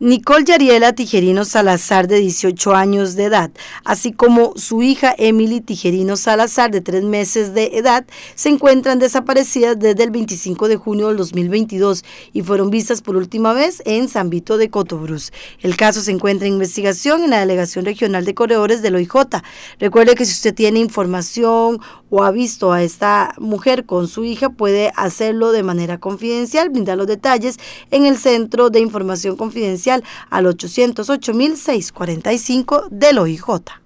Nicole Yariela Tijerino Salazar, de 18 años de edad, así como su hija Emily Tijerino Salazar, de 3 meses de edad, se encuentran desaparecidas desde el 25 de junio del 2022 y fueron vistas por última vez en San Vito de Cotobruz. El caso se encuentra en investigación en la Delegación Regional de Corredores de OIJ. Recuerde que si usted tiene información o ha visto a esta mujer con su hija, puede hacerlo de manera confidencial, brindar los detalles en el Centro de Información Confidencial al 808.645 del OIJ.